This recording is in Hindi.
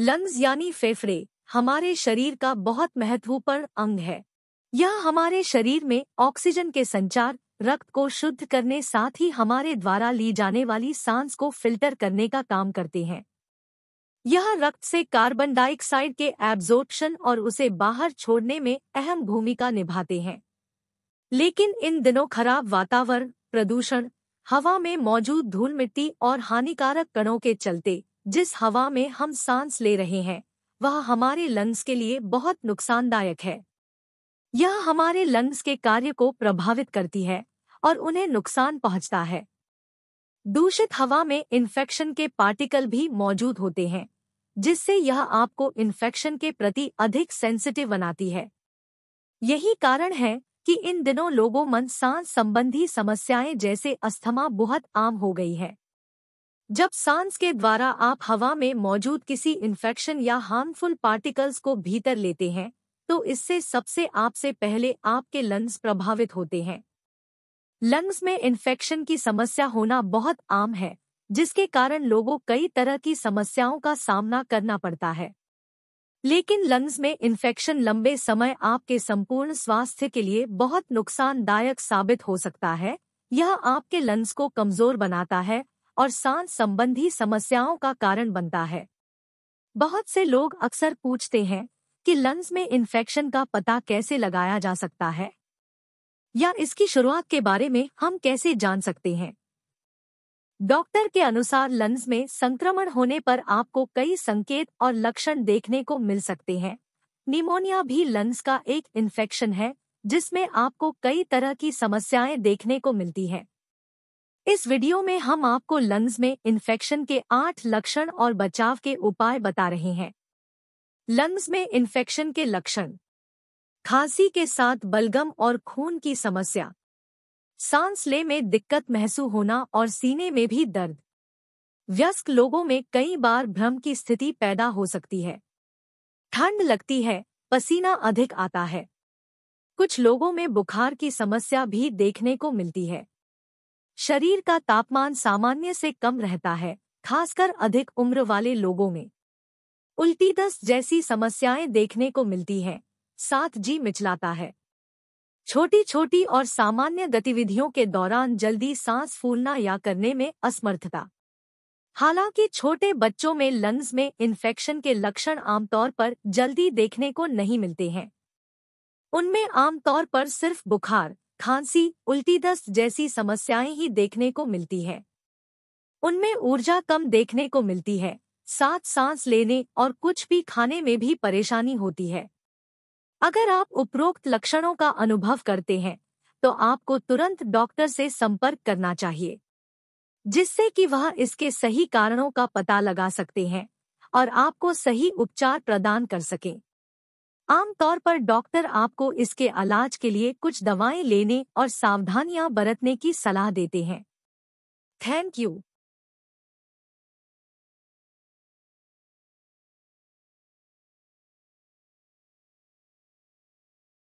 लंग्स यानी फेफड़े हमारे शरीर का बहुत महत्वपूर्ण अंग है यह हमारे शरीर में ऑक्सीजन के संचार रक्त को शुद्ध करने साथ ही हमारे द्वारा ली जाने वाली सांस को फिल्टर करने का काम करते हैं यह रक्त से कार्बन डाइऑक्साइड के एब्जॉर्प्शन और उसे बाहर छोड़ने में अहम भूमिका निभाते हैं लेकिन इन दिनों खराब वातावरण प्रदूषण हवा में मौजूद धूल मिट्टी और हानिकारक कणों के चलते जिस हवा में हम सांस ले रहे हैं वह हमारे लंग्स के लिए बहुत नुकसानदायक है यह हमारे लंग्स के कार्य को प्रभावित करती है और उन्हें नुकसान पहुंचता है दूषित हवा में इन्फेक्शन के पार्टिकल भी मौजूद होते हैं जिससे यह आपको इन्फेक्शन के प्रति अधिक सेंसिटिव बनाती है यही कारण है कि इन दिनों लोगों मन सांस संबंधी समस्याएं जैसे अस्थमा बहुत आम हो गई है जब सांस के द्वारा आप हवा में मौजूद किसी इन्फेक्शन या हार्मफुल पार्टिकल्स को भीतर लेते हैं तो इससे सबसे आपसे पहले आपके लंग्स प्रभावित होते हैं लंग्स में इन्फेक्शन की समस्या होना बहुत आम है जिसके कारण लोगों कई तरह की समस्याओं का सामना करना पड़ता है लेकिन लंग्स में इन्फेक्शन लंबे समय आपके संपूर्ण स्वास्थ्य के लिए बहुत नुकसानदायक साबित हो सकता है यह आपके लंग्स को कमजोर बनाता है और सांस संबंधी समस्याओं का कारण बनता है बहुत से लोग अक्सर पूछते हैं कि लंग्स में इन्फेक्शन का पता कैसे लगाया जा सकता है या इसकी शुरुआत के बारे में हम कैसे जान सकते हैं डॉक्टर के अनुसार लंग्स में संक्रमण होने पर आपको कई संकेत और लक्षण देखने को मिल सकते हैं निमोनिया भी लंग्स का एक इन्फेक्शन है जिसमें आपको कई तरह की समस्याएं देखने को मिलती हैं इस वीडियो में हम आपको लंग्स में इन्फेक्शन के आठ लक्षण और बचाव के उपाय बता रहे हैं लंग्स में इन्फेक्शन के लक्षण खांसी के साथ बलगम और खून की समस्या सांस ले में दिक्कत महसूस होना और सीने में भी दर्द व्यस्क लोगों में कई बार भ्रम की स्थिति पैदा हो सकती है ठंड लगती है पसीना अधिक आता है कुछ लोगों में बुखार की समस्या भी देखने को मिलती है शरीर का तापमान सामान्य से कम रहता है खासकर अधिक उम्र वाले लोगों में उल्टी दस्त जैसी समस्याएं देखने को मिलती हैं साथ जी मिचलाता है छोटी छोटी और सामान्य गतिविधियों के दौरान जल्दी सांस फूलना या करने में असमर्थता हालांकि छोटे बच्चों में लंग्स में इन्फेक्शन के लक्षण आमतौर पर जल्दी देखने को नहीं मिलते हैं उनमें आमतौर पर सिर्फ बुखार खांसी उल्टी दस्त जैसी समस्याएं ही देखने को मिलती है उनमें ऊर्जा कम देखने को मिलती है साथ सांस लेने और कुछ भी खाने में भी परेशानी होती है अगर आप उपरोक्त लक्षणों का अनुभव करते हैं तो आपको तुरंत डॉक्टर से संपर्क करना चाहिए जिससे कि वह इसके सही कारणों का पता लगा सकते हैं और आपको सही उपचार प्रदान कर सकें आमतौर पर डॉक्टर आपको इसके इलाज के लिए कुछ दवाएं लेने और सावधानियां बरतने की सलाह देते हैं थैंक यू